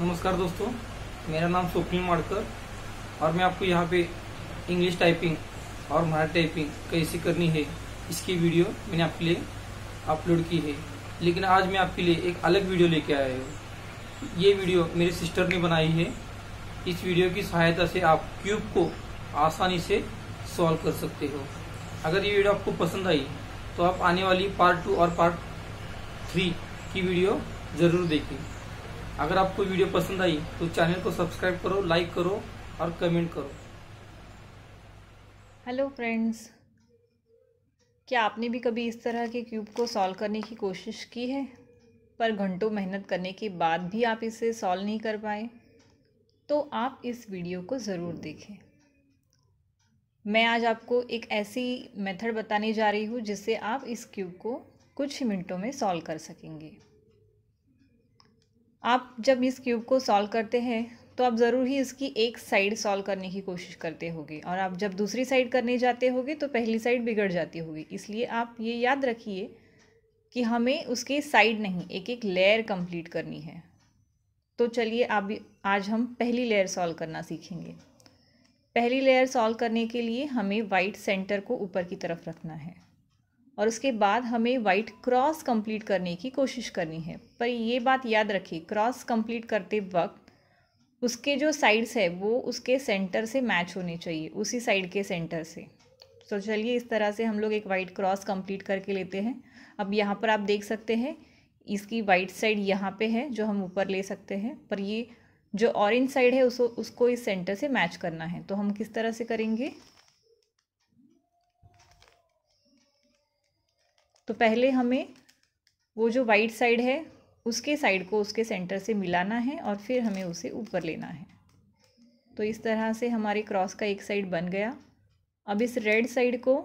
नमस्कार दोस्तों मेरा नाम स्वप्निल माड़कर और मैं आपको यहाँ पे इंग्लिश टाइपिंग और मराठी टाइपिंग कैसे करनी है इसकी वीडियो मैंने आपके लिए अपलोड की है लेकिन आज मैं आपके लिए एक अलग वीडियो लेके आया हूँ ये वीडियो मेरे सिस्टर ने बनाई है इस वीडियो की सहायता से आप क्यूब को आसानी से सॉल्व कर सकते हो अगर ये वीडियो आपको पसंद आई तो आप आने वाली पार्ट टू और पार्ट थ्री की वीडियो ज़रूर देखें अगर आपको वीडियो पसंद आई तो चैनल को सब्सक्राइब करो लाइक करो और कमेंट करो हेलो फ्रेंड्स क्या आपने भी कभी इस तरह के क्यूब को सॉल्व करने की कोशिश की है पर घंटों मेहनत करने के बाद भी आप इसे सॉल्व नहीं कर पाए तो आप इस वीडियो को ज़रूर देखें मैं आज आपको एक ऐसी मेथड बताने जा रही हूँ जिससे आप इस क्यूब को कुछ मिनटों में सॉल्व कर सकेंगे आप जब इस क्यूब को सॉल्व करते हैं तो आप ज़रूर ही इसकी एक साइड सॉल्व करने की कोशिश करते होगे और आप जब दूसरी साइड करने जाते होगे तो पहली साइड बिगड़ जाती होगी इसलिए आप ये याद रखिए कि हमें उसके साइड नहीं एक एक लेयर कंप्लीट करनी है तो चलिए आप आज हम पहली लेयर सॉल्व करना सीखेंगे पहली लेयर सॉल्व करने के लिए हमें वाइट सेंटर को ऊपर की तरफ रखना है और उसके बाद हमें वाइट क्रॉस कंप्लीट करने की कोशिश करनी है पर ये बात याद रखिए क्रॉस कंप्लीट करते वक्त उसके जो साइड्स है वो उसके सेंटर से मैच होने चाहिए उसी साइड के सेंटर से तो चलिए इस तरह से हम लोग एक वाइट क्रॉस कंप्लीट करके लेते हैं अब यहाँ पर आप देख सकते हैं इसकी वाइट साइड यहाँ पे है जो हम ऊपर ले सकते हैं पर ये जो ऑरेंज साइड है उसको उसको इस सेंटर से मैच करना है तो हम किस तरह से करेंगे तो पहले हमें वो जो वाइट साइड है उसके साइड को उसके सेंटर से मिलाना है और फिर हमें उसे ऊपर लेना है तो इस तरह से हमारे क्रॉस का एक साइड बन गया अब इस रेड साइड को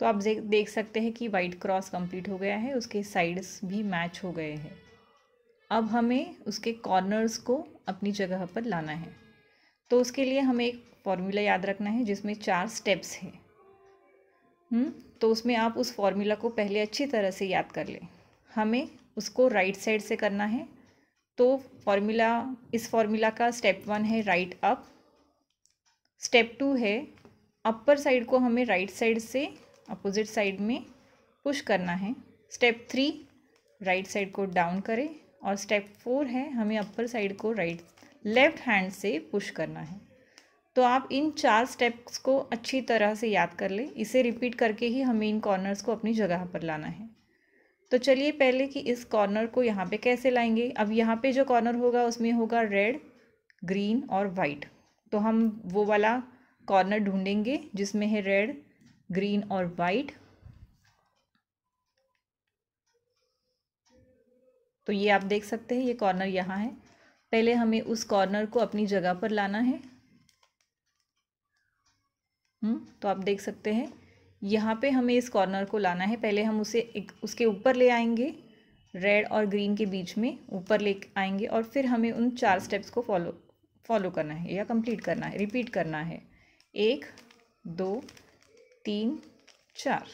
तो आप देख सकते हैं कि वाइट क्रॉस कंप्लीट हो गया है उसके साइड्स भी मैच हो गए हैं अब हमें उसके कॉर्नर्स को अपनी जगह पर लाना है तो उसके लिए हमें एक फॉर्मूला याद रखना है जिसमें चार स्टेप्स हैं हम्म, तो उसमें आप उस फॉर्मूला को पहले अच्छी तरह से याद कर लें हमें उसको राइट साइड से करना है तो फॉर्मूला इस फॉर्मूला का स्टेप वन है राइट अप स्टेप टू है अपर साइड को हमें राइट साइड से अपोजिट साइड में पुश करना है स्टेप थ्री राइट साइड को डाउन करें और स्टेप फोर है हमें अपर साइड को राइट लेफ्ट हैंड से पुश करना है तो आप इन चार स्टेप्स को अच्छी तरह से याद कर लें इसे रिपीट करके ही हमें इन कॉर्नर्स को अपनी जगह पर लाना है तो चलिए पहले कि इस कॉर्नर को यहाँ पे कैसे लाएंगे अब यहाँ पे जो कॉर्नर होगा उसमें होगा रेड ग्रीन और वाइट तो हम वो वाला कॉर्नर ढूंढेंगे जिसमें है रेड green or white तो ये आप देख सकते हैं ये कॉर्नर यहाँ है पहले हमें उस कॉर्नर को अपनी जगह पर लाना है हम्म तो आप देख सकते हैं यहाँ पे हमें इस कॉर्नर को लाना है पहले हम उसे एक उसके ऊपर ले आएंगे रेड और ग्रीन के बीच में ऊपर ले आएंगे और फिर हमें उन चार स्टेप्स को फॉलो फॉलो करना है या कंप्लीट करना है रिपीट करना है एक दो तीन चार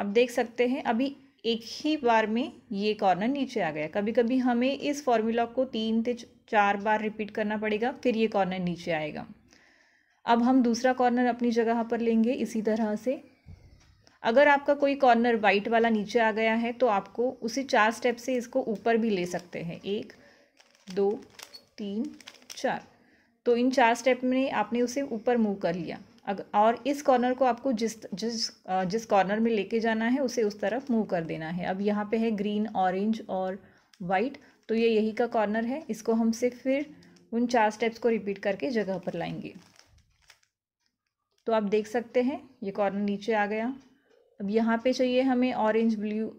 आप देख सकते हैं अभी एक ही बार में ये कॉर्नर नीचे आ गया कभी कभी हमें इस फॉर्मूला को तीन से चार बार रिपीट करना पड़ेगा फिर ये कॉर्नर नीचे आएगा अब हम दूसरा कॉर्नर अपनी जगह पर लेंगे इसी तरह से अगर आपका कोई कॉर्नर वाइट वाला नीचे आ गया है तो आपको उसे चार स्टेप से इसको ऊपर भी ले सकते हैं एक दो तीन चार तो इन चार स्टेप में आपने उसे ऊपर मूव कर लिया और इस कॉर्नर को आपको जिस जिस जिस कॉर्नर में लेके जाना है उसे उस तरफ मूव कर देना है अब यहाँ पे है ग्रीन ऑरेंज और वाइट तो ये यही का कॉर्नर है इसको हम से फिर उन चार स्टेप्स को रिपीट करके जगह पर लाएंगे तो आप देख सकते हैं ये कॉर्नर नीचे आ गया अब यहाँ पे चाहिए हमें ऑरेंज ब्लू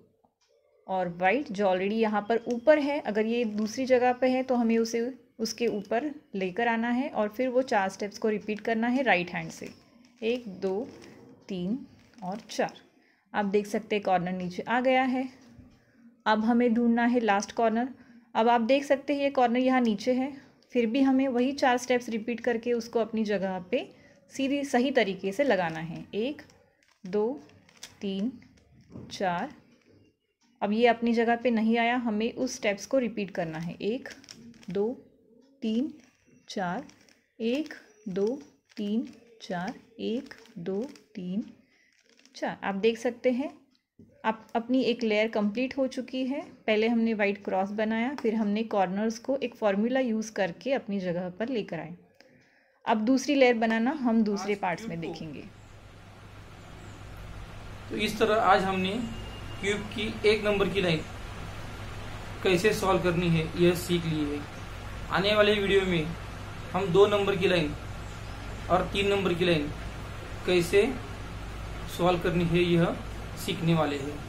और वाइट जो ऑलरेडी यहाँ पर ऊपर है अगर ये दूसरी जगह पर है तो हमें उसे उसके ऊपर लेकर आना है और फिर वो चार स्टेप्स को रिपीट करना है राइट हैंड से एक दो तीन और चार आप देख सकते हैं कॉर्नर नीचे आ गया है अब हमें ढूंढना है लास्ट कॉर्नर अब आप देख सकते हैं ये कॉर्नर यहाँ नीचे है फिर भी हमें वही चार स्टेप्स रिपीट करके उसको अपनी जगह पे सीधी सही तरीके से लगाना है एक दो तीन चार अब ये अपनी जगह पे नहीं आया हमें उस स्टेप्स को रिपीट करना है एक दो तीन चार एक दो तीन चार एक दो तीन चार आप देख सकते हैं आप अपनी एक लेयर कंप्लीट हो चुकी है पहले हमने वाइट क्रॉस बनाया फिर हमने कॉर्नर्स को एक फॉर्मूला यूज़ करके अपनी जगह पर लेकर आए अब दूसरी लेयर बनाना हम दूसरे पार्ट्स में देखेंगे तो इस तरह आज हमने क्यूब की एक नंबर की लाइन कैसे सॉल्व करनी है यह सीख ली है आने वाले वीडियो में हम दो नंबर की लाइन और तीन नंबर की लाइन कैसे सॉल्व करनी है यह सीखने वाले हैं